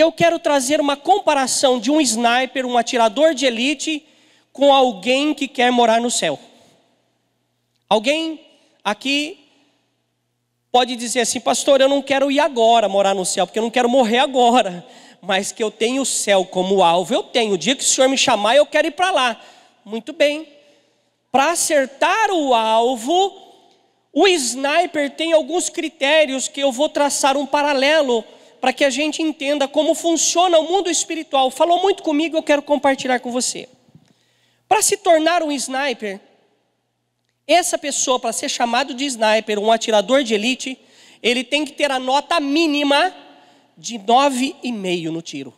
E eu quero trazer uma comparação de um sniper, um atirador de elite, com alguém que quer morar no céu. Alguém aqui pode dizer assim, pastor, eu não quero ir agora morar no céu, porque eu não quero morrer agora, mas que eu tenho o céu como alvo, eu tenho. O dia que o senhor me chamar, eu quero ir para lá. Muito bem. Para acertar o alvo, o sniper tem alguns critérios que eu vou traçar um paralelo para que a gente entenda como funciona o mundo espiritual. Falou muito comigo, eu quero compartilhar com você. Para se tornar um sniper, essa pessoa, para ser chamado de sniper, um atirador de elite, ele tem que ter a nota mínima de 9,5 no tiro.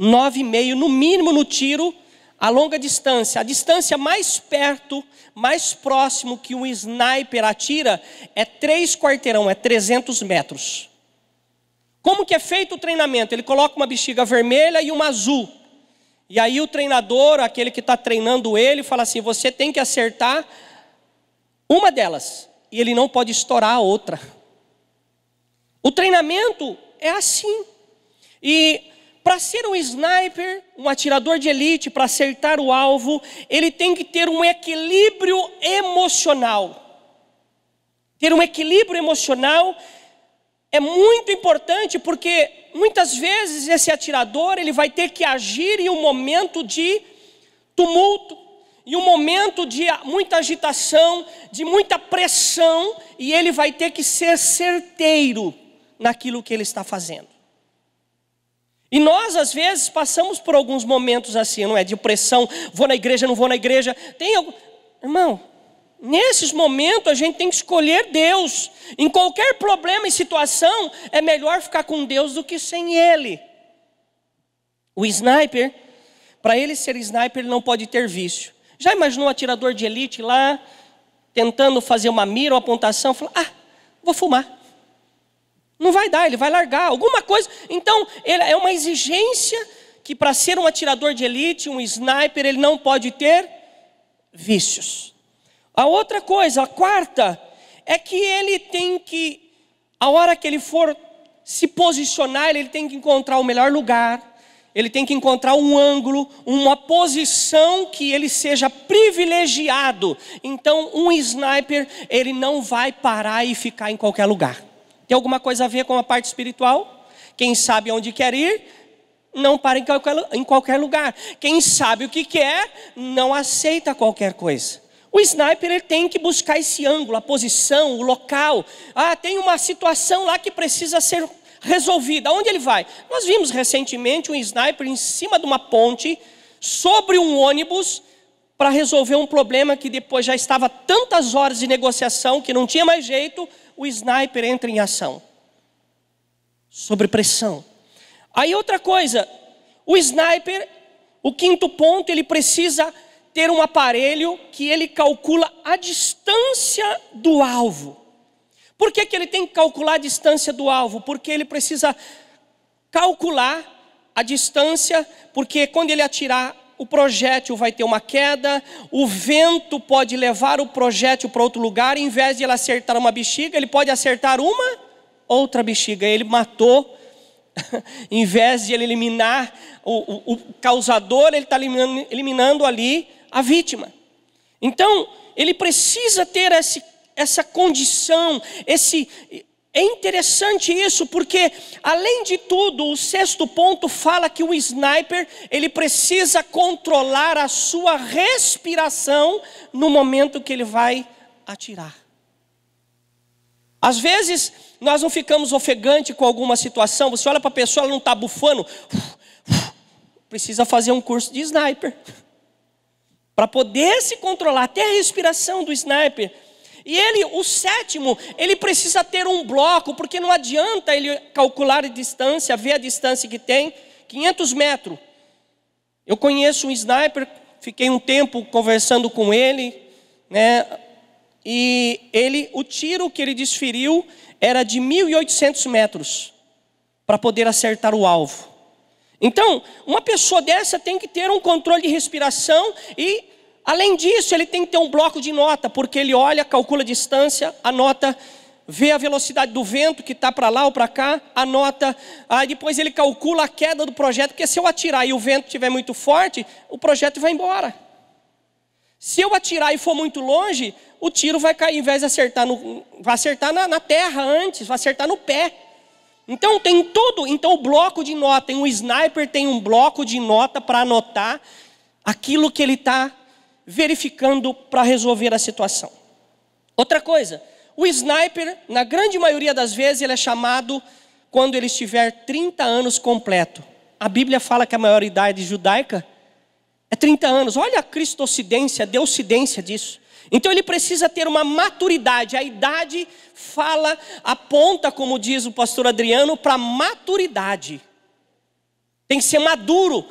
9,5 no mínimo no tiro, a longa distância. A distância mais perto, mais próximo que um sniper atira é três quarteirão, é 300 metros. Como que é feito o treinamento? Ele coloca uma bexiga vermelha e uma azul. E aí o treinador, aquele que está treinando ele, fala assim: você tem que acertar uma delas. E ele não pode estourar a outra. O treinamento é assim. E para ser um sniper, um atirador de elite, para acertar o alvo, ele tem que ter um equilíbrio emocional. Ter um equilíbrio emocional é muito importante porque muitas vezes esse atirador ele vai ter que agir em um momento de tumulto, em um momento de muita agitação, de muita pressão, e ele vai ter que ser certeiro naquilo que ele está fazendo. E nós, às vezes, passamos por alguns momentos assim, não é? De pressão, vou na igreja, não vou na igreja. Tem algum... Irmão, Nesses momentos a gente tem que escolher Deus. Em qualquer problema e situação, é melhor ficar com Deus do que sem Ele. O sniper, para ele ser sniper, ele não pode ter vício. Já imaginou um atirador de elite lá, tentando fazer uma mira, uma apontação, falou: ah, vou fumar. Não vai dar, ele vai largar, alguma coisa. Então, é uma exigência que para ser um atirador de elite, um sniper, ele não pode ter vícios. A outra coisa, a quarta, é que ele tem que, a hora que ele for se posicionar, ele tem que encontrar o melhor lugar, ele tem que encontrar um ângulo, uma posição que ele seja privilegiado. Então, um sniper, ele não vai parar e ficar em qualquer lugar. Tem alguma coisa a ver com a parte espiritual? Quem sabe onde quer ir, não para em qualquer, em qualquer lugar. Quem sabe o que quer, não aceita qualquer coisa. O sniper ele tem que buscar esse ângulo, a posição, o local. Ah, tem uma situação lá que precisa ser resolvida. Onde ele vai? Nós vimos recentemente um sniper em cima de uma ponte, sobre um ônibus, para resolver um problema que depois já estava tantas horas de negociação que não tinha mais jeito. O sniper entra em ação, sobre pressão. Aí outra coisa, o sniper, o quinto ponto, ele precisa ter um aparelho que ele calcula a distância do alvo. Por que, que ele tem que calcular a distância do alvo? Porque ele precisa calcular a distância, porque quando ele atirar, o projétil vai ter uma queda, o vento pode levar o projétil para outro lugar, em vez de ele acertar uma bexiga, ele pode acertar uma outra bexiga. Ele matou em vez de ele eliminar o, o, o causador, ele está eliminando, eliminando, ali a vítima. Então, ele precisa ter esse, essa condição, esse. É interessante isso, porque além de tudo, o sexto ponto fala que o sniper, ele precisa controlar a sua respiração no momento que ele vai atirar. Às vezes, nós não ficamos ofegante com alguma situação, você olha para a pessoa, ela não está bufando, precisa fazer um curso de sniper para poder se controlar, até a respiração do sniper. E ele, o sétimo, ele precisa ter um bloco, porque não adianta ele calcular a distância, ver a distância que tem, 500 metros. Eu conheço um sniper, fiquei um tempo conversando com ele, né? E ele, o tiro que ele desferiu era de 1.800 metros para poder acertar o alvo. Então, uma pessoa dessa tem que ter um controle de respiração e, além disso, ele tem que ter um bloco de nota, porque ele olha, calcula a distância, anota, vê a velocidade do vento que está para lá ou para cá, anota, aí depois ele calcula a queda do projeto, porque se eu atirar e o vento estiver muito forte, o projeto vai embora. Se eu atirar e for muito longe, o tiro vai cair, em vez de acertar, no, vai acertar na, na terra antes, vai acertar no pé. Então tem tudo, então o bloco de nota, tem um sniper tem um bloco de nota para anotar aquilo que ele está verificando para resolver a situação. Outra coisa, o sniper, na grande maioria das vezes, ele é chamado quando ele estiver 30 anos completo. A Bíblia fala que a maioridade judaica é 30 anos. Olha a cristocidência, a deucidência disso. Então ele precisa ter uma maturidade. A idade fala, aponta, como diz o pastor Adriano, para maturidade. Tem que ser maduro.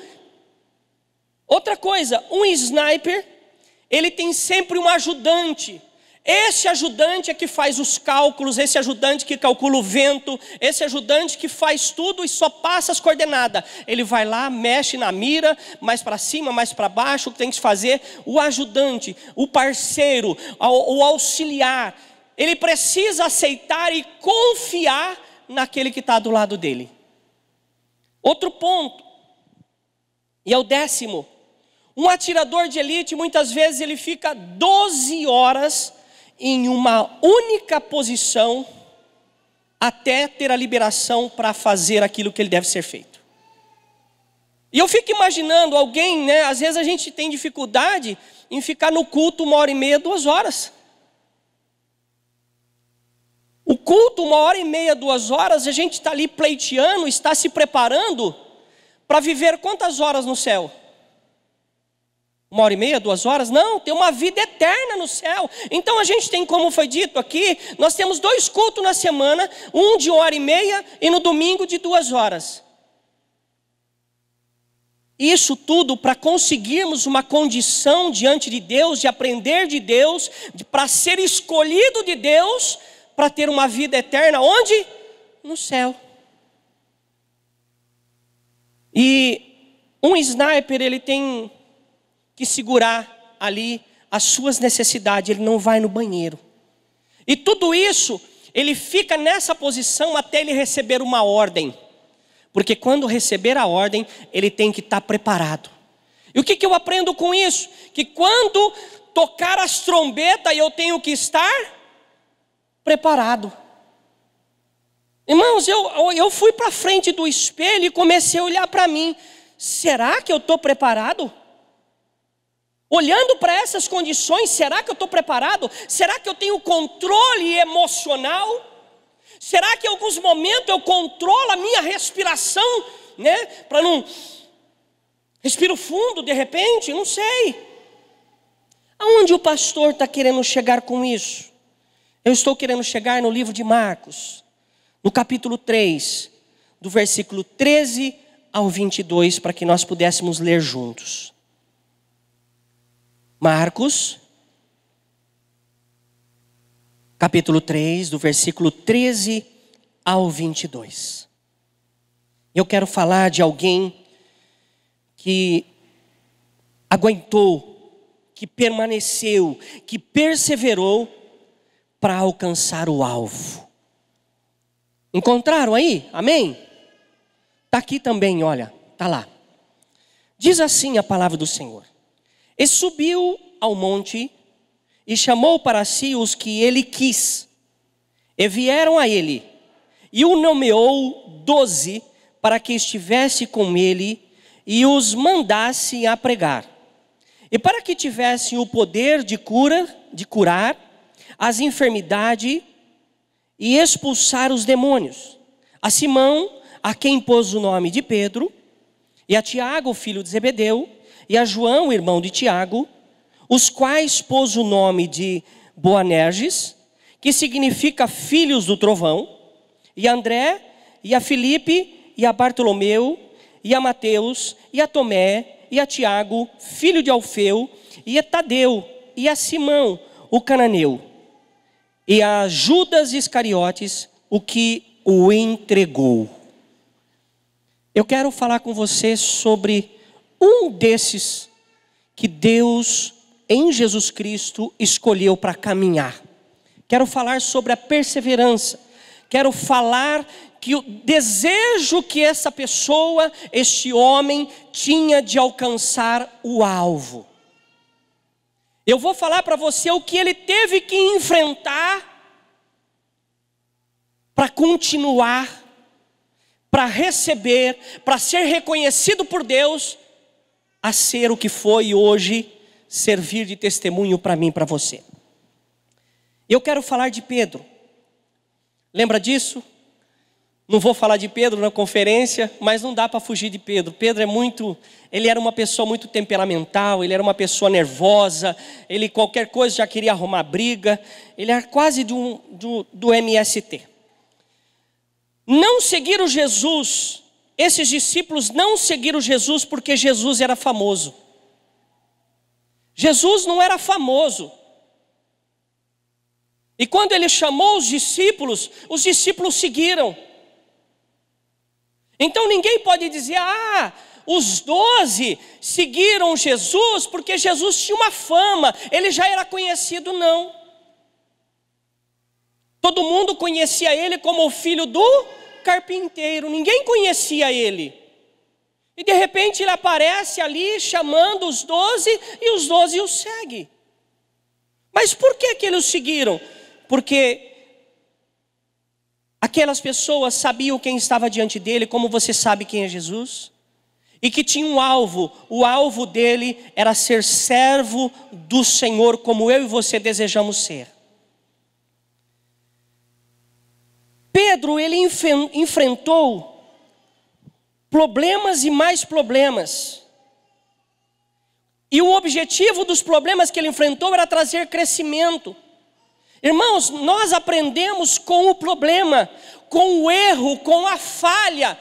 Outra coisa, um sniper, ele tem sempre um ajudante. Esse ajudante é que faz os cálculos, esse ajudante que calcula o vento, esse ajudante que faz tudo e só passa as coordenadas. Ele vai lá, mexe na mira, mais para cima, mais para baixo, o que tem que fazer? O ajudante, o parceiro, o auxiliar, ele precisa aceitar e confiar naquele que está do lado dele. Outro ponto, e é o décimo. Um atirador de elite, muitas vezes, ele fica 12 horas em uma única posição até ter a liberação para fazer aquilo que ele deve ser feito. E eu fico imaginando alguém, né? Às vezes a gente tem dificuldade em ficar no culto uma hora e meia, duas horas. O culto, uma hora e meia, duas horas, a gente está ali pleiteando, está se preparando para viver quantas horas no céu? uma hora e meia, duas horas, não, tem uma vida eterna no céu. Então a gente tem, como foi dito aqui, nós temos dois cultos na semana, um de hora e meia e no domingo de duas horas. Isso tudo para conseguirmos uma condição diante de Deus, de aprender de Deus, de, para ser escolhido de Deus, para ter uma vida eterna, onde? No céu. E um sniper, ele tem que segurar ali as suas necessidades, ele não vai no banheiro. E tudo isso, ele fica nessa posição até ele receber uma ordem. Porque quando receber a ordem, ele tem que estar preparado. E o que, que eu aprendo com isso? Que quando tocar as trombetas, eu tenho que estar preparado. Irmãos, eu, eu fui para frente do espelho e comecei a olhar para mim. Será que eu estou preparado? Olhando para essas condições, será que eu estou preparado? Será que eu tenho controle emocional? Será que em alguns momentos eu controlo a minha respiração, né? Para não. Respiro fundo de repente? Não sei. Aonde o pastor está querendo chegar com isso? Eu estou querendo chegar no livro de Marcos, no capítulo 3, do versículo 13 ao 22, para que nós pudéssemos ler juntos. Marcos, capítulo 3, do versículo 13 ao 22. Eu quero falar de alguém que aguentou, que permaneceu, que perseverou para alcançar o alvo. Encontraram aí? Amém? Está aqui também, olha, está lá. Diz assim a palavra do Senhor. E subiu ao monte e chamou para si os que ele quis. E vieram a ele, e o nomeou doze, para que estivesse com ele e os mandasse a pregar. E para que tivessem o poder de cura, de curar as enfermidades e expulsar os demônios. A Simão, a quem pôs o nome de Pedro, e a Tiago, filho de Zebedeu, e a João, irmão de Tiago, os quais pôs o nome de Boanerges, que significa filhos do trovão, e a André, e a Filipe, e a Bartolomeu, e a Mateus, e a Tomé, e a Tiago, filho de Alfeu, e a Tadeu, e a Simão, o cananeu, e a Judas Iscariotes, o que o entregou. Eu quero falar com você sobre um desses que Deus em Jesus Cristo escolheu para caminhar. Quero falar sobre a perseverança. Quero falar que o desejo que essa pessoa, este homem, tinha de alcançar o alvo. Eu vou falar para você o que ele teve que enfrentar para continuar, para receber, para ser reconhecido por Deus a ser o que foi hoje, servir de testemunho para mim, para você. Eu quero falar de Pedro. Lembra disso? Não vou falar de Pedro na conferência, mas não dá para fugir de Pedro. Pedro é muito, ele era uma pessoa muito temperamental, ele era uma pessoa nervosa, ele qualquer coisa já queria arrumar briga, ele era quase do, do, do MST. Não seguir o Jesus esses discípulos não seguiram Jesus porque Jesus era famoso. Jesus não era famoso. E quando ele chamou os discípulos, os discípulos seguiram. Então ninguém pode dizer, ah, os doze seguiram Jesus porque Jesus tinha uma fama, ele já era conhecido, não. Todo mundo conhecia ele como o filho do carpinteiro, ninguém conhecia ele. E de repente ele aparece ali chamando os doze e os doze o seguem. Mas por que, que eles o seguiram? Porque aquelas pessoas sabiam quem estava diante dele, como você sabe quem é Jesus? E que tinha um alvo, o alvo dele era ser servo do Senhor, como eu e você desejamos ser. Pedro, ele enfrentou problemas e mais problemas. E o objetivo dos problemas que ele enfrentou era trazer crescimento. Irmãos, nós aprendemos com o problema, com o erro, com a falha.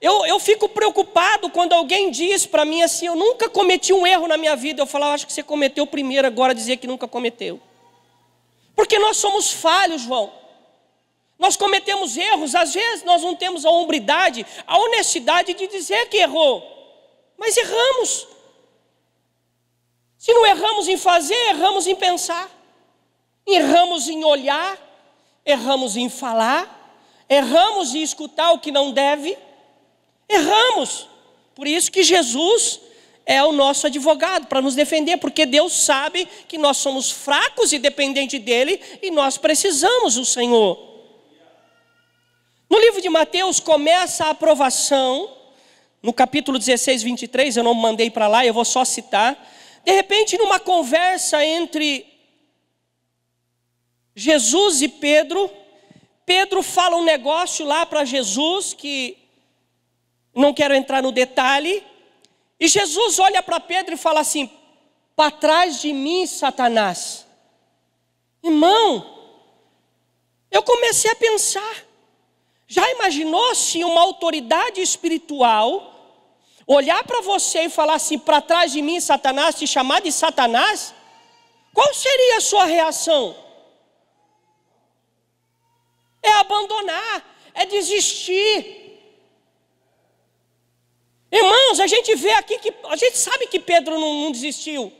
Eu, eu fico preocupado quando alguém diz para mim assim: Eu nunca cometi um erro na minha vida. Eu falo, Acho que você cometeu o primeiro, agora dizer que nunca cometeu. Porque nós somos falhos, João. Nós cometemos erros, às vezes nós não temos a hombridade, a honestidade de dizer que errou, mas erramos. Se não erramos em fazer, erramos em pensar, erramos em olhar, erramos em falar, erramos em escutar o que não deve, erramos. Por isso que Jesus é o nosso advogado para nos defender, porque Deus sabe que nós somos fracos e dependentes dele e nós precisamos do Senhor. No livro de Mateus começa a aprovação, no capítulo 16, 23, eu não mandei para lá, eu vou só citar. De repente, numa conversa entre Jesus e Pedro, Pedro fala um negócio lá para Jesus que não quero entrar no detalhe, e Jesus olha para Pedro e fala assim: para trás de mim, Satanás. Irmão, eu comecei a pensar, já imaginou se uma autoridade espiritual olhar para você e falar assim: para trás de mim, Satanás, te chamar de Satanás? Qual seria a sua reação? É abandonar, é desistir. Irmãos, a gente vê aqui que a gente sabe que Pedro não, não desistiu.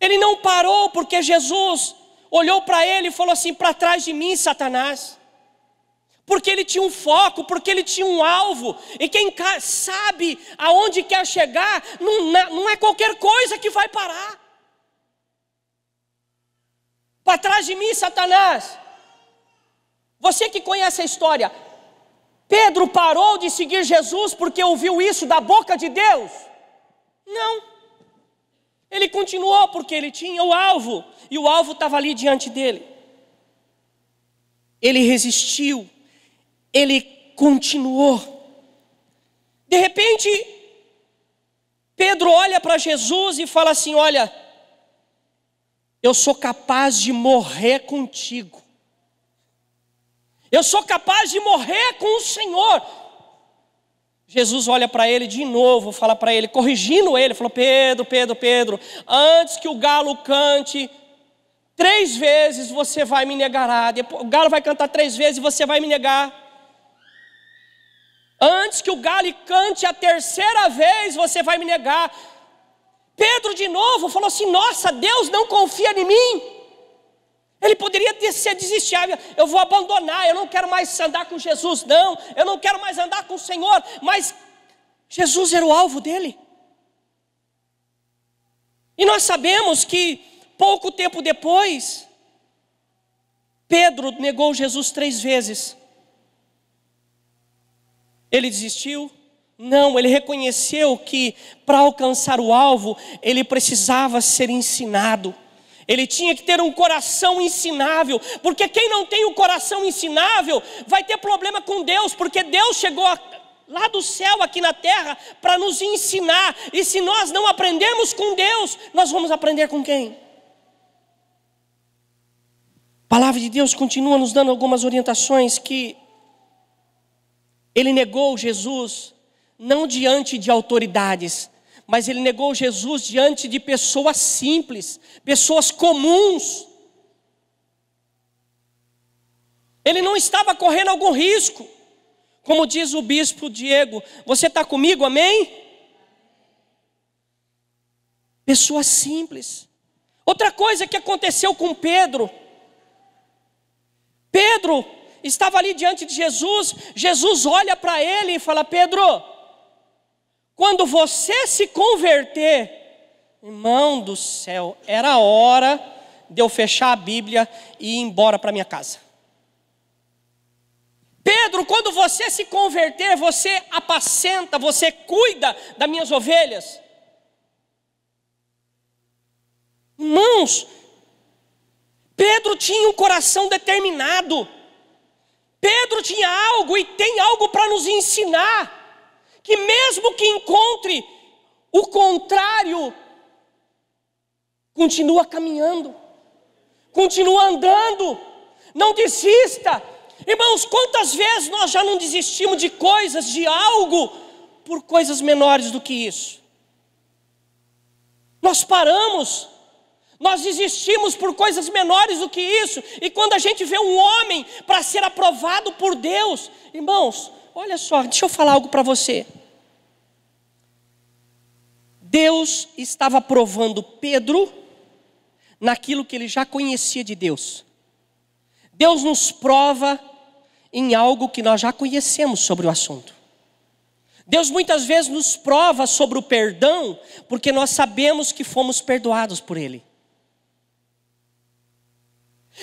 Ele não parou porque Jesus olhou para ele e falou assim: para trás de mim, Satanás porque ele tinha um foco, porque ele tinha um alvo. E quem sabe aonde quer chegar, não, não é qualquer coisa que vai parar. Para trás de mim, Satanás. Você que conhece a história, Pedro parou de seguir Jesus porque ouviu isso da boca de Deus? Não. Ele continuou porque ele tinha o alvo, e o alvo estava ali diante dele. Ele resistiu ele continuou. De repente, Pedro olha para Jesus e fala assim: Olha, eu sou capaz de morrer contigo, eu sou capaz de morrer com o Senhor. Jesus olha para ele de novo, fala para ele, corrigindo ele, falou: Pedro, Pedro, Pedro, antes que o galo cante, três vezes você vai me negará. o galo vai cantar três vezes e você vai me negar. Antes que o galo cante a terceira vez, você vai me negar. Pedro, de novo, falou assim: Nossa, Deus não confia em mim. Ele poderia ter se desistir, eu vou abandonar, eu não quero mais andar com Jesus, não, eu não quero mais andar com o Senhor, mas Jesus era o alvo dele. E nós sabemos que pouco tempo depois, Pedro negou Jesus três vezes. Ele desistiu? Não, ele reconheceu que para alcançar o alvo, ele precisava ser ensinado. Ele tinha que ter um coração ensinável, porque quem não tem o um coração ensinável vai ter problema com Deus, porque Deus chegou a, lá do céu aqui na terra para nos ensinar, e se nós não aprendemos com Deus, nós vamos aprender com quem? A palavra de Deus continua nos dando algumas orientações que ele negou Jesus não diante de autoridades, mas ele negou Jesus diante de pessoas simples, pessoas comuns. Ele não estava correndo algum risco. Como diz o bispo Diego, você está comigo, amém? Pessoas simples. Outra coisa que aconteceu com Pedro. Pedro estava ali diante de Jesus, Jesus olha para ele e fala: Pedro, quando você se converter, irmão do céu, era hora de eu fechar a Bíblia e ir embora para minha casa. Pedro, quando você se converter, você apacenta, você cuida das minhas ovelhas. Irmãos, Pedro tinha um coração determinado. Pedro tinha algo e tem algo para nos ensinar, que mesmo que encontre o contrário, continua caminhando, continua andando, não desista. Irmãos, quantas vezes nós já não desistimos de coisas, de algo, por coisas menores do que isso? Nós paramos, nós desistimos por coisas menores do que isso, e quando a gente vê um homem para ser aprovado por Deus, irmãos, olha só, deixa eu falar algo para você. Deus estava provando Pedro naquilo que ele já conhecia de Deus. Deus nos prova em algo que nós já conhecemos sobre o assunto. Deus muitas vezes nos prova sobre o perdão, porque nós sabemos que fomos perdoados por Ele.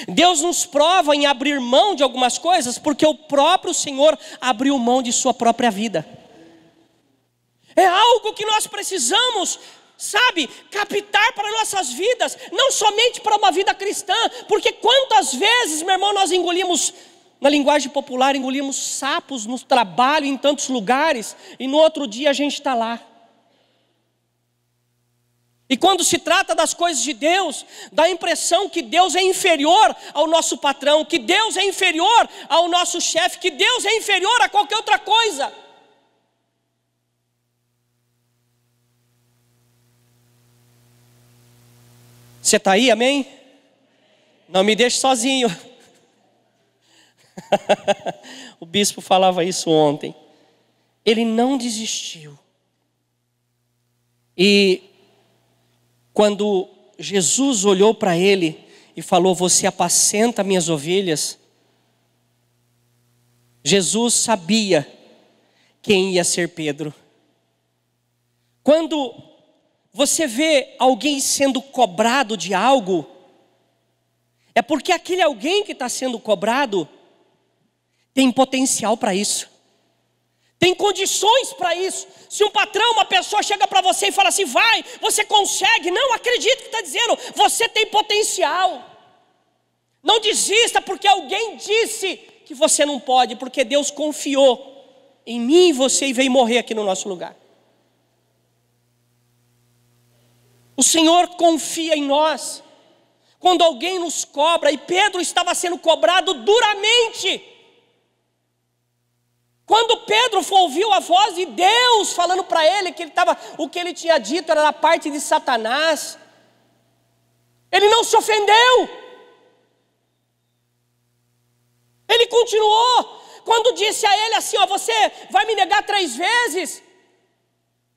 Deus nos prova em abrir mão de algumas coisas, porque o próprio Senhor abriu mão de sua própria vida. É algo que nós precisamos, sabe, captar para nossas vidas, não somente para uma vida cristã, porque quantas vezes, meu irmão, nós engolimos, na linguagem popular, engolimos sapos no trabalho, em tantos lugares, e no outro dia a gente está lá. E quando se trata das coisas de Deus, dá a impressão que Deus é inferior ao nosso patrão, que Deus é inferior ao nosso chefe, que Deus é inferior a qualquer outra coisa. Você está aí, amém? Não me deixe sozinho. o bispo falava isso ontem. Ele não desistiu. E quando Jesus olhou para ele e falou: Você apacenta minhas ovelhas. Jesus sabia quem ia ser Pedro. Quando você vê alguém sendo cobrado de algo, é porque aquele alguém que está sendo cobrado tem potencial para isso. Tem condições para isso. Se um patrão, uma pessoa chega para você e fala assim: vai, você consegue. Não acredito que está dizendo, você tem potencial. Não desista porque alguém disse que você não pode, porque Deus confiou em mim e você e veio morrer aqui no nosso lugar. O Senhor confia em nós. Quando alguém nos cobra, e Pedro estava sendo cobrado duramente quando Pedro ouviu a voz de Deus falando para ele que ele tava, o que ele tinha dito era da parte de Satanás, ele não se ofendeu. Ele continuou. Quando disse a ele assim: Ó, você vai me negar três vezes.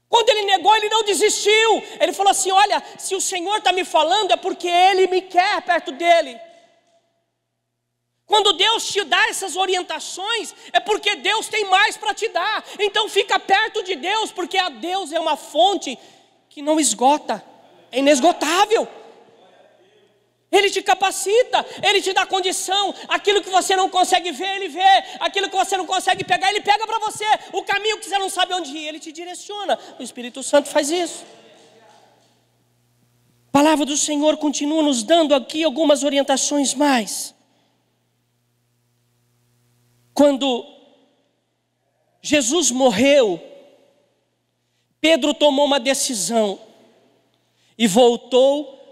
Quando ele negou, ele não desistiu. Ele falou assim: Olha, se o Senhor está me falando, é porque ele me quer perto dele. Quando Deus te dá essas orientações, é porque Deus tem mais para te dar. Então fica perto de Deus, porque a Deus é uma fonte que não esgota, é inesgotável. Ele te capacita, ele te dá condição. Aquilo que você não consegue ver, ele vê. Aquilo que você não consegue pegar, ele pega para você. O caminho que você não sabe onde ir, ele te direciona. O Espírito Santo faz isso. A palavra do Senhor continua nos dando aqui algumas orientações mais. Quando Jesus morreu, Pedro tomou uma decisão e voltou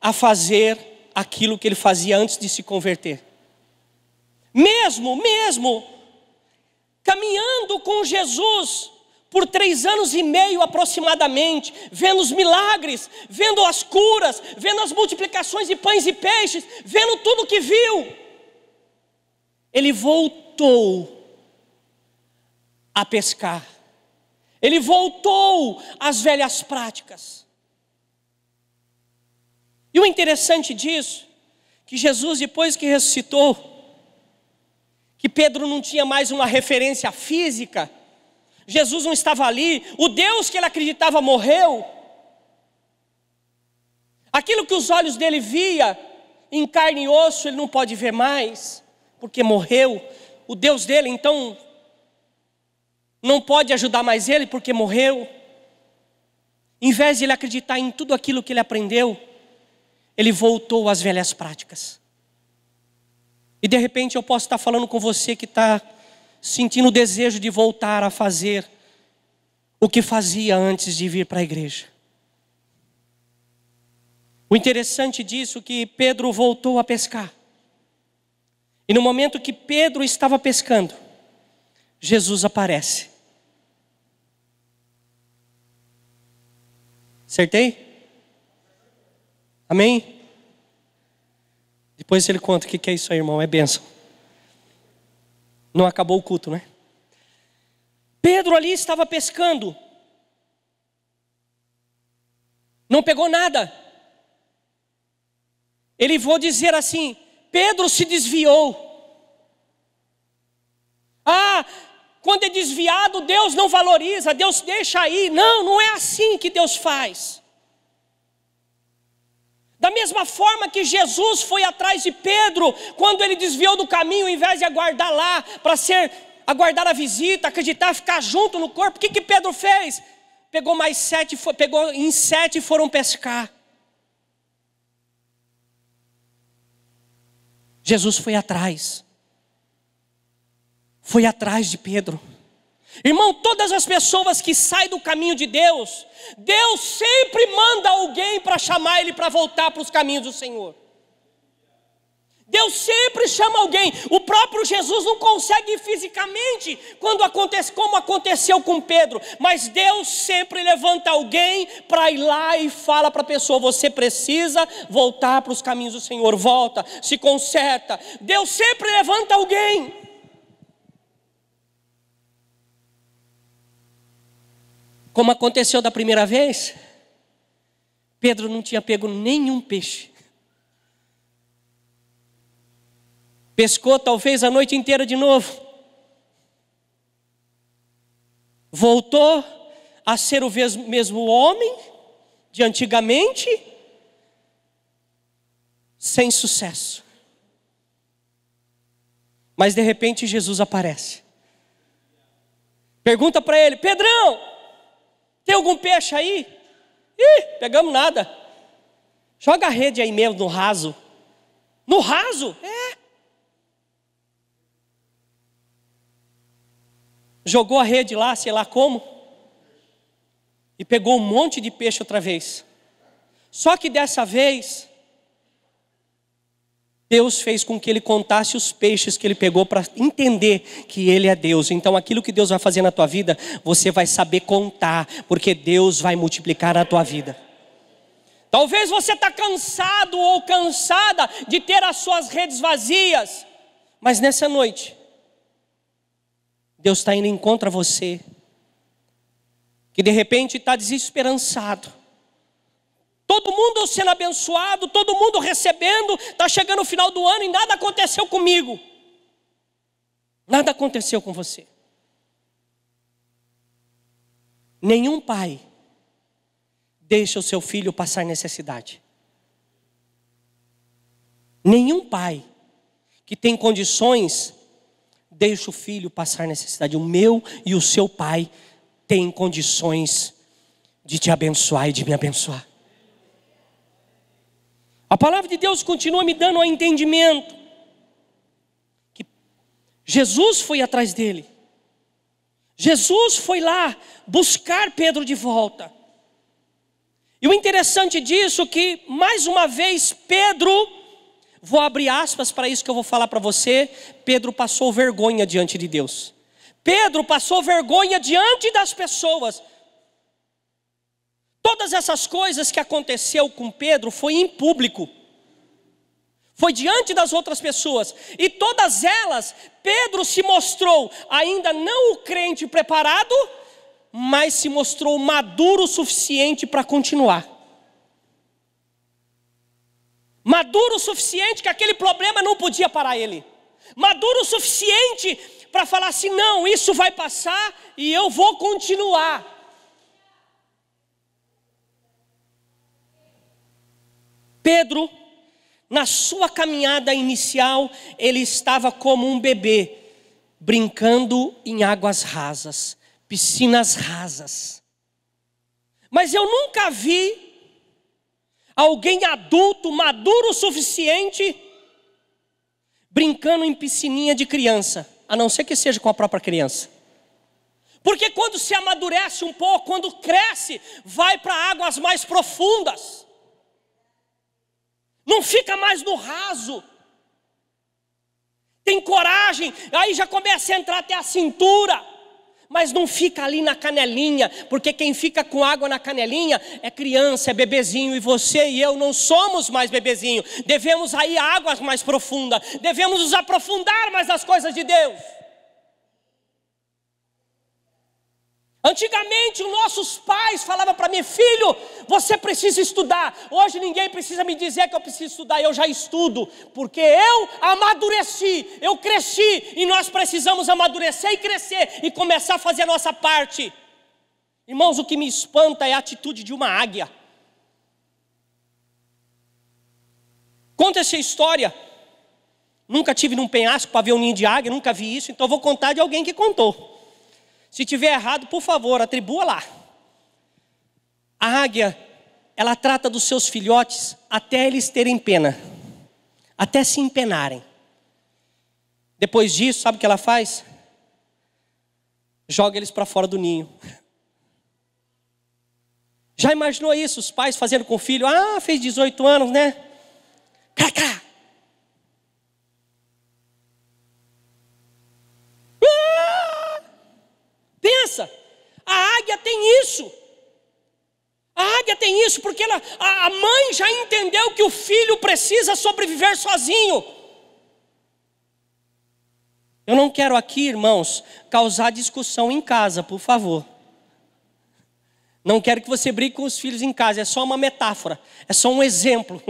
a fazer aquilo que ele fazia antes de se converter. Mesmo, mesmo, caminhando com Jesus por três anos e meio aproximadamente, vendo os milagres, vendo as curas, vendo as multiplicações de pães e peixes, vendo tudo que viu, ele voltou voltou a pescar. Ele voltou às velhas práticas. E o interessante disso, que Jesus, depois que ressuscitou, que Pedro não tinha mais uma referência física, Jesus não estava ali, o Deus que ele acreditava morreu. Aquilo que os olhos dele via em carne e osso, ele não pode ver mais, porque morreu o Deus dele então não pode ajudar mais ele porque morreu. Em vez de ele acreditar em tudo aquilo que ele aprendeu, ele voltou às velhas práticas. E de repente eu posso estar falando com você que está sentindo o desejo de voltar a fazer o que fazia antes de vir para a igreja. O interessante disso é que Pedro voltou a pescar. E no momento que Pedro estava pescando, Jesus aparece. Acertei? Amém? Depois ele conta o que é isso aí, irmão, é bênção. Não acabou o culto, né? Pedro ali estava pescando. Não pegou nada. Ele vou dizer assim: Pedro se desviou. Ah, quando é desviado, Deus não valoriza, Deus deixa aí. Não, não é assim que Deus faz. Da mesma forma que Jesus foi atrás de Pedro, quando ele desviou do caminho, em vez de aguardar lá para ser aguardar a visita, acreditar, ficar junto no corpo, o que, que Pedro fez? Pegou mais sete, pegou em sete e foram pescar. Jesus foi atrás. Foi atrás de Pedro. Irmão, todas as pessoas que saem do caminho de Deus, Deus sempre manda alguém para chamar ele para voltar para os caminhos do Senhor. Deus sempre chama alguém. O próprio Jesus não consegue fisicamente, quando acontece, como aconteceu com Pedro, mas Deus sempre levanta alguém para ir lá e fala para a pessoa: você precisa voltar para os caminhos do Senhor, volta, se conserta. Deus sempre levanta alguém. Como aconteceu da primeira vez, Pedro não tinha pego nenhum peixe. Pescou talvez a noite inteira de novo. Voltou a ser o mesmo homem de antigamente, sem sucesso. Mas de repente Jesus aparece. Pergunta para ele: Pedrão, tem algum peixe aí? Ih, pegamos nada. Joga a rede aí mesmo no raso. No raso? É. jogou a rede lá, sei lá como, e pegou um monte de peixe outra vez. Só que dessa vez, Deus fez com que ele contasse os peixes que ele pegou para entender que ele é Deus. Então, aquilo que Deus vai fazer na tua vida, você vai saber contar, porque Deus vai multiplicar a tua vida. Talvez você está cansado ou cansada de ter as suas redes vazias, mas nessa noite, Deus está indo em contra você, que de repente está desesperançado. Todo mundo sendo abençoado, todo mundo recebendo, está chegando o final do ano e nada aconteceu comigo. Nada aconteceu com você. Nenhum pai deixa o seu filho passar necessidade. Nenhum pai que tem condições deixa o filho passar necessidade. O meu e o seu pai têm condições de te abençoar e de me abençoar. A palavra de Deus continua me dando o um entendimento que Jesus foi atrás dele. Jesus foi lá buscar Pedro de volta. E o interessante disso é que mais uma vez Pedro Vou abrir aspas para isso que eu vou falar para você. Pedro passou vergonha diante de Deus. Pedro passou vergonha diante das pessoas. Todas essas coisas que aconteceu com Pedro foi em público. Foi diante das outras pessoas, e todas elas, Pedro se mostrou ainda não o crente preparado, mas se mostrou maduro o suficiente para continuar maduro o suficiente que aquele problema não podia parar ele, maduro o suficiente para falar assim: não, isso vai passar e eu vou continuar. Pedro, na sua caminhada inicial, ele estava como um bebê, brincando em águas rasas, piscinas rasas. Mas eu nunca vi Alguém adulto, maduro o suficiente, brincando em piscininha de criança, a não ser que seja com a própria criança. Porque quando se amadurece um pouco, quando cresce, vai para águas mais profundas. Não fica mais no raso. Tem coragem, aí já começa a entrar até a cintura mas não fica ali na canelinha, porque quem fica com água na canelinha é criança, é bebezinho, e você e eu não somos mais bebezinho. Devemos aí águas mais profundas, devemos nos aprofundar mais nas coisas de Deus. Antigamente, os nossos pais falavam para mim, filho, você precisa estudar. Hoje ninguém precisa me dizer que eu preciso estudar, eu já estudo, porque eu amadureci, eu cresci, e nós precisamos amadurecer e crescer e começar a fazer a nossa parte. Irmãos, o que me espanta é a atitude de uma águia. Conta essa história. Nunca tive num penhasco para ver um ninho de águia, nunca vi isso, então vou contar de alguém que contou. Se tiver errado, por favor, atribua lá. A águia, ela trata dos seus filhotes até eles terem pena, até se empenarem. Depois disso, sabe o que ela faz? Joga eles para fora do ninho. Já imaginou isso? Os pais fazendo com o filho? Ah, fez 18 anos, né? Cacá. águia tem isso. A águia tem isso porque ela, a, a mãe já entendeu que o filho precisa sobreviver sozinho. Eu não quero aqui, irmãos, causar discussão em casa, por favor. Não quero que você brigue com os filhos em casa, é só uma metáfora, é só um exemplo.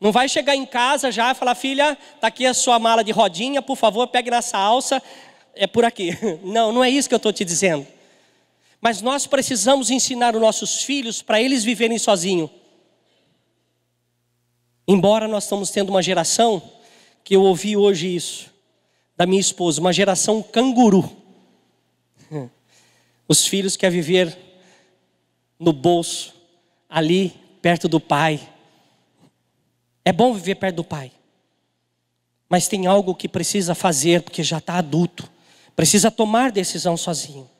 Não vai chegar em casa já e falar, filha, está aqui a sua mala de rodinha, por favor, pegue nessa alça, é por aqui. Não, não é isso que eu estou te dizendo. Mas nós precisamos ensinar os nossos filhos para eles viverem sozinhos. Embora nós estamos tendo uma geração, que eu ouvi hoje isso, da minha esposa, uma geração canguru. Os filhos querem viver no bolso, ali perto do pai. É bom viver perto do pai. Mas tem algo que precisa fazer, porque já está adulto. Precisa tomar decisão sozinho.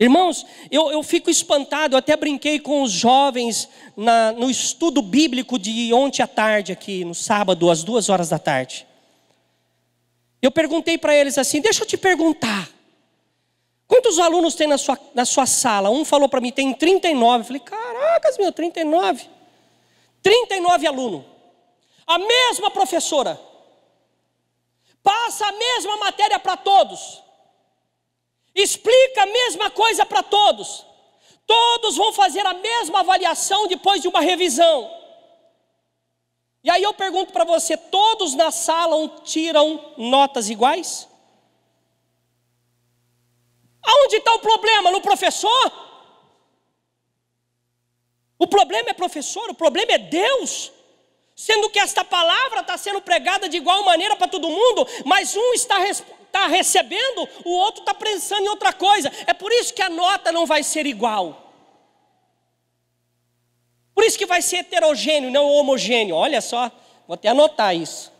Irmãos, eu, eu fico espantado, eu até brinquei com os jovens na, no estudo bíblico de ontem à tarde, aqui no sábado, às duas horas da tarde. Eu perguntei para eles assim: deixa eu te perguntar, quantos alunos tem na sua, na sua sala? Um falou para mim: tem 39. Eu falei: caracas, meu, 39. 39 alunos, a mesma professora, passa a mesma matéria para todos. Explica a mesma coisa para todos. Todos vão fazer a mesma avaliação depois de uma revisão. E aí eu pergunto para você: todos na sala tiram notas iguais? Aonde está o problema? No professor? O problema é professor, o problema é Deus. Sendo que esta palavra está sendo pregada de igual maneira para todo mundo, mas um está, está recebendo, o outro está pensando em outra coisa. É por isso que a nota não vai ser igual. Por isso que vai ser heterogêneo, não homogêneo. Olha só, vou até anotar isso.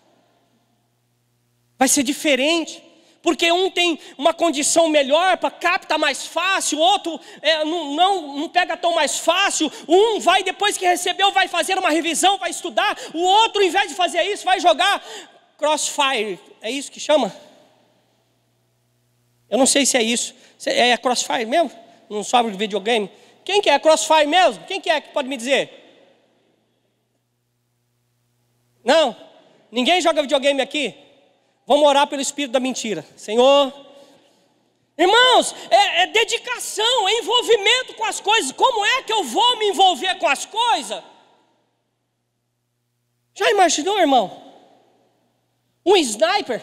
Vai ser diferente porque um tem uma condição melhor para capta mais fácil, outro é, não, não, não, pega tão mais fácil, um vai depois que recebeu vai fazer uma revisão, vai estudar, o outro em vez de fazer isso vai jogar crossfire, é isso que chama? Eu não sei se é isso, é, é crossfire mesmo? Não sobra de videogame? Quem que é crossfire mesmo? Quem que é que pode me dizer? Não, ninguém joga videogame aqui? Vamos orar pelo espírito da mentira. Senhor, Irmãos, é, é, dedicação, é envolvimento com as coisas. Como é que eu vou me envolver com as coisas? Já imaginou, irmão? Um sniper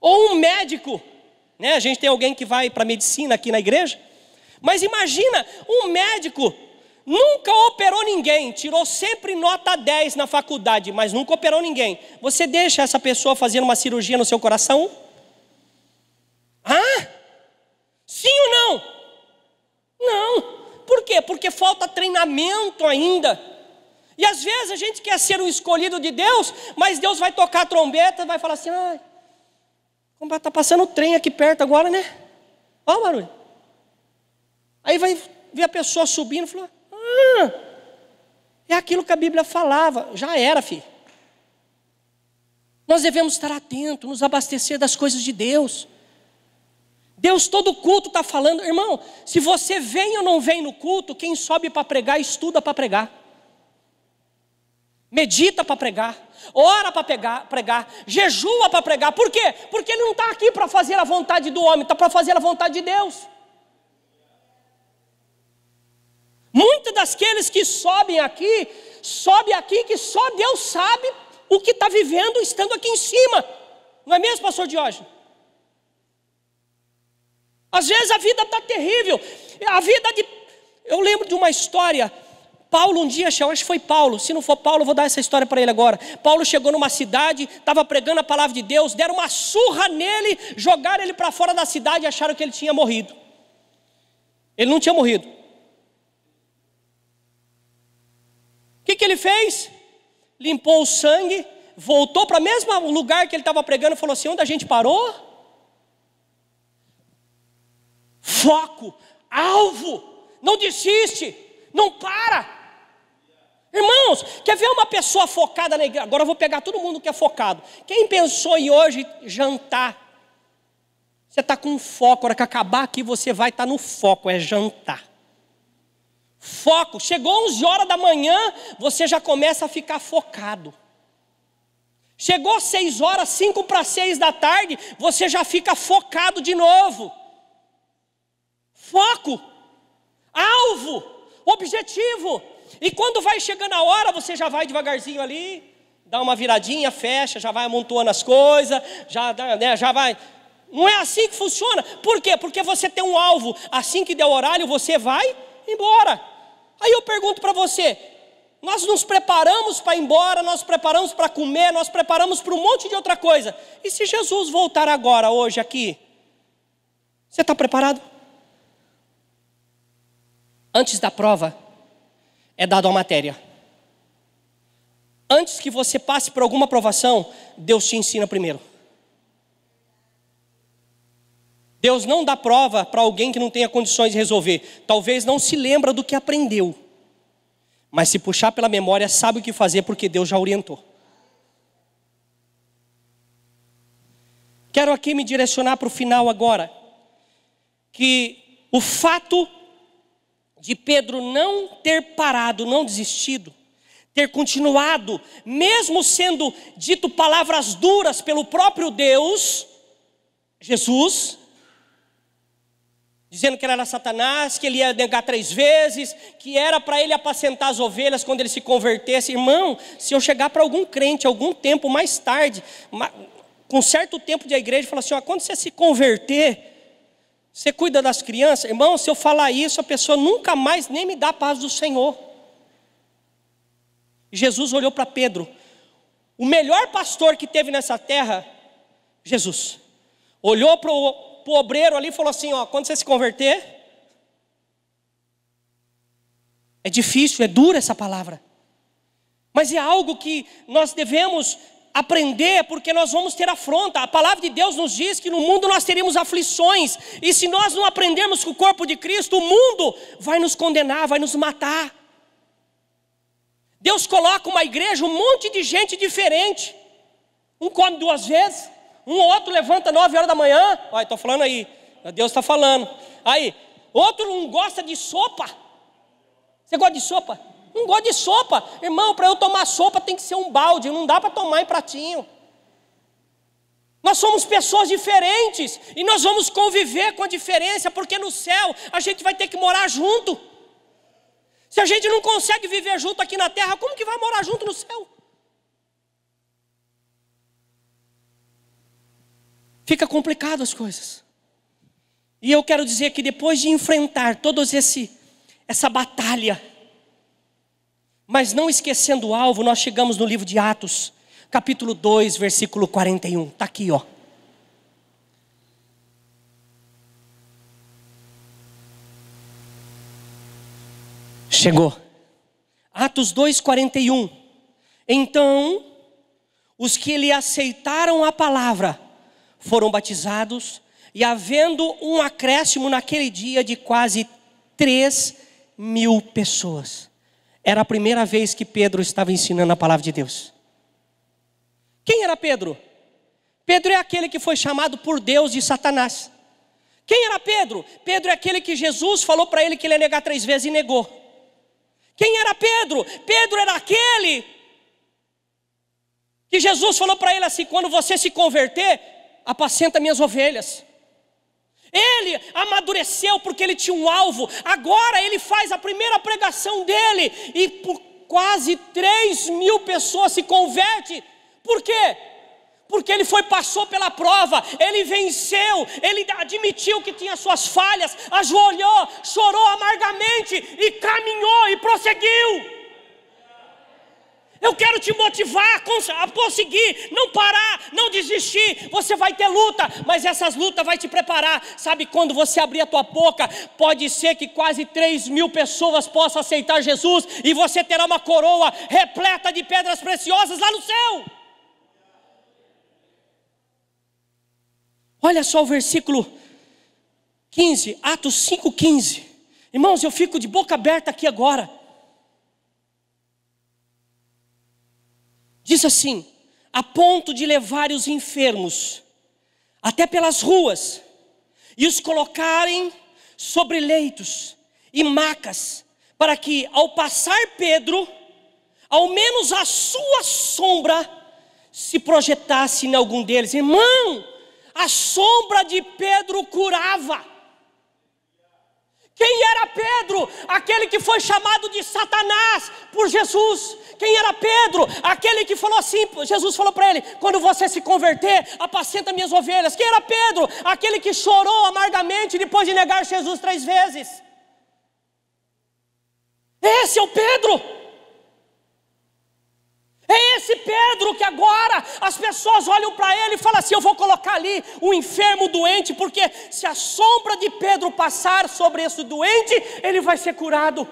ou um médico, né? A gente tem alguém que vai para medicina aqui na igreja, mas imagina um médico nunca operou ninguém, tirou sempre nota 10 na faculdade, mas nunca operou ninguém, você deixa essa pessoa fazendo uma cirurgia no seu coração? Ah? Sim ou não? Não. Por quê? Porque falta treinamento ainda. E às vezes a gente quer ser o escolhido de Deus, mas Deus vai tocar a trombeta e vai falar assim: "Ai, como está passando o trem aqui perto agora, né? Olha o barulho. Aí vai ver a pessoa subindo e falar: ah, é aquilo que a Bíblia falava, já era, filho. Nós devemos estar atentos, nos abastecer das coisas de Deus. Deus todo culto está falando, irmão, se você vem ou não vem no culto, quem sobe para pregar, estuda para pregar. Medita para pregar, ora para pregar, jejua para pregar. Por quê? Porque ele não está aqui para fazer a vontade do homem, está para fazer a vontade de Deus. Muitos daqueles que sobem aqui, sobe aqui que só Deus sabe o que está vivendo estando aqui em cima. Não é mesmo, pastor Diógenes? Às vezes a vida está terrível. A vida de. Eu lembro de uma história. Paulo um dia, acho que foi Paulo, se não for Paulo, vou dar essa história para ele agora. Paulo chegou numa cidade, estava pregando a palavra de Deus, deram uma surra nele, jogaram ele para fora da cidade e acharam que ele tinha morrido. Ele não tinha morrido. que, que ele fez? Limpou o sangue, voltou para o mesmo lugar que ele estava pregando, falou assim: onde a gente parou? Foco, alvo, não desiste, não para. Irmãos, quer ver uma pessoa focada na igreja? Agora eu vou pegar todo mundo que é focado. Quem pensou em hoje jantar? Você está com foco, a hora que acabar aqui você vai estar tá no foco, é jantar. Foco. Chegou 11 horas da manhã, você já começa a ficar focado. Chegou 6 horas, 5 para 6 da tarde, você já fica focado de novo. Foco, alvo, objetivo. E quando vai chegando a hora, você já vai devagarzinho ali, dá uma viradinha, fecha, já vai amontoando as coisas, já, né, já vai. Não é assim que funciona. Por quê? Porque você tem um alvo. Assim que der o horário, você vai embora. Aí eu pergunto para você: nós nos preparamos para ir embora, nós preparamos para comer, nós preparamos para um monte de outra coisa. E se Jesus voltar agora, hoje, aqui, você está preparado? Antes da prova, é dado a matéria. Antes que você passe por alguma provação, Deus te ensina primeiro. Deus não dá prova para alguém que não tenha condições de resolver. Talvez não se lembra do que aprendeu. Mas se puxar pela memória, sabe o que fazer porque Deus já orientou. Quero aqui me direcionar para o final agora. Que o fato de Pedro não ter parado, não desistido, ter continuado, mesmo sendo dito palavras duras pelo próprio Deus, Jesus, dizendo que ele era Satanás, que ele ia negar três vezes, que era para ele apacentar as ovelhas quando ele se convertesse. Irmão, se eu chegar para algum crente algum tempo mais tarde, com certo tempo de igreja, e falar assim: ó, quando você se converter, você cuida das crianças. Irmão, se eu falar isso, a pessoa nunca mais nem me dá a paz do Senhor. Jesus olhou para Pedro. O melhor pastor que teve nessa terra, Jesus, olhou para o pro obreiro ali e falou assim: ó, quando você se converter, é difícil, é dura essa palavra. Mas é algo que nós devemos aprender, porque nós vamos ter afronta. A palavra de Deus nos diz que no mundo nós teremos aflições, e se nós não aprendermos com o corpo de Cristo, o mundo vai nos condenar, vai nos matar. Deus coloca uma igreja, um monte de gente diferente. Um come duas vezes, um outro levanta nove horas da manhã. Olha, estou falando aí. Deus está falando. Aí, outro não gosta de sopa. Você gosta de sopa? Não gosta de sopa. Irmão, para eu tomar sopa tem que ser um balde. Não dá para tomar em pratinho. Nós somos pessoas diferentes e nós vamos conviver com a diferença, porque no céu a gente vai ter que morar junto. Se a gente não consegue viver junto aqui na terra, como que vai morar junto no céu? fica complicado as coisas. E eu quero dizer que depois de enfrentar todos esse essa batalha, mas não esquecendo o alvo, nós chegamos no livro de Atos, capítulo 2, versículo 41. Está aqui, ó. Chegou. Atos 41. Então, os que lhe aceitaram a palavra foram batizados, e havendo um acréscimo naquele dia de quase 3 mil pessoas. Era a primeira vez que Pedro estava ensinando a palavra de Deus. Quem era Pedro? Pedro é aquele que foi chamado por Deus de Satanás. Quem era Pedro? Pedro é aquele que Jesus falou para ele que ele ia negar três vezes e negou. Quem era Pedro? Pedro era aquele que Jesus falou para ele assim: quando você se converter, apacenta minhas ovelhas. Ele amadureceu porque ele tinha um alvo. Agora ele faz a primeira pregação dele e por quase 3 mil pessoas se converte. Por quê? Porque ele foi, passou pela prova, ele venceu, ele admitiu que tinha suas falhas, ajoelhou, chorou amargamente e caminhou e prosseguiu. Eu quero te motivar a conseguir, não parar, não desistir. Você vai ter luta, mas essas lutas vai te preparar. Sabe quando você abrir a tua boca, pode ser que quase 3 mil pessoas possam aceitar Jesus e você terá uma coroa repleta de pedras preciosas lá no céu. Olha só o versículo 15, Atos 5,15. Irmãos, eu fico de boca aberta aqui agora. Diz assim: a ponto de levar os enfermos até pelas ruas e os colocarem sobre leitos e macas, para que ao passar Pedro, ao menos a sua sombra se projetasse em algum deles. Irmão, a sombra de Pedro curava. Quem era Pedro? Aquele que foi chamado de Satanás por Jesus. Quem era Pedro? Aquele que falou assim: Jesus falou para ele: quando você se converter, apacenta minhas ovelhas. Quem era Pedro? Aquele que chorou amargamente depois de negar Jesus três vezes. Esse é o Pedro. É esse Pedro que agora as pessoas olham para ele e falam assim: Eu vou colocar ali um enfermo doente, porque se a sombra de Pedro passar sobre esse doente, ele vai ser curado.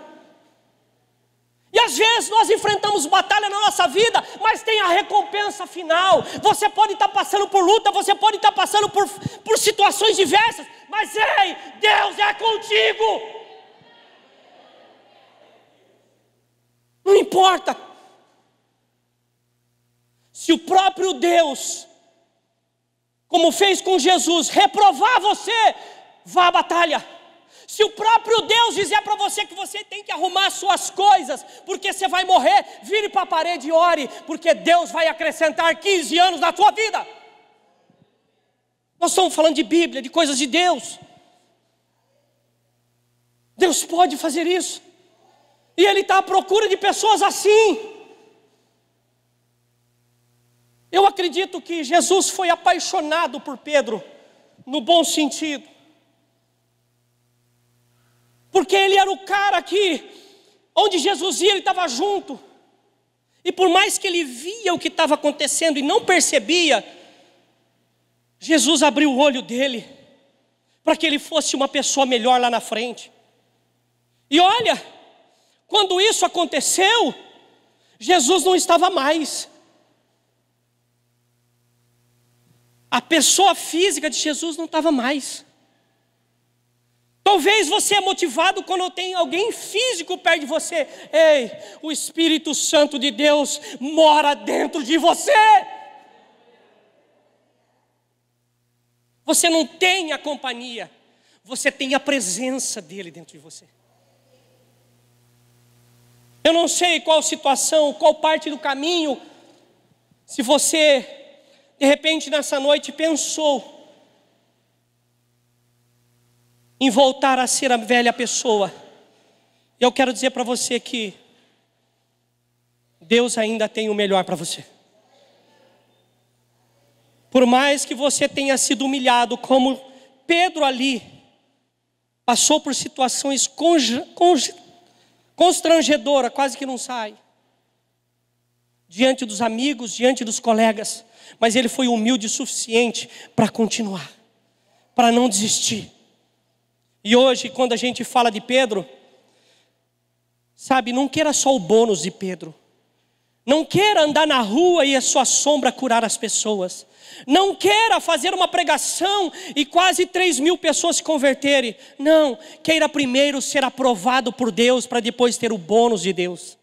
E às vezes nós enfrentamos batalha na nossa vida, mas tem a recompensa final. Você pode estar passando por luta, você pode estar passando por, por situações diversas, mas ei, Deus é contigo. Não importa se o próprio Deus, como fez com Jesus, reprovar você, vá à batalha. Se o próprio Deus dizer para você que você tem que arrumar suas coisas, porque você vai morrer, vire para a parede e ore, porque Deus vai acrescentar 15 anos na sua vida. Nós estamos falando de Bíblia, de coisas de Deus. Deus pode fazer isso, e Ele está à procura de pessoas assim. Eu acredito que Jesus foi apaixonado por Pedro, no bom sentido, porque ele era o cara que, onde Jesus ia, ele estava junto, e por mais que ele via o que estava acontecendo e não percebia, Jesus abriu o olho dele, para que ele fosse uma pessoa melhor lá na frente. E olha, quando isso aconteceu, Jesus não estava mais, A pessoa física de Jesus não estava mais. Talvez você é motivado quando tem alguém físico perto de você. Ei, o Espírito Santo de Deus mora dentro de você. Você não tem a companhia, você tem a presença dele dentro de você. Eu não sei qual situação, qual parte do caminho, se você de repente nessa noite pensou em voltar a ser a velha pessoa. Eu quero dizer para você que Deus ainda tem o melhor para você. Por mais que você tenha sido humilhado, como Pedro ali, passou por situações constrangedoras, quase que não sai, diante dos amigos, diante dos colegas mas ele foi humilde o suficiente para continuar, para não desistir. E hoje, quando a gente fala de Pedro, sabe, não queira só o bônus de Pedro. Não queira andar na rua e a sua sombra curar as pessoas. Não queira fazer uma pregação e quase 3 mil pessoas se converterem. Não, queira primeiro ser aprovado por Deus para depois ter o bônus de Deus.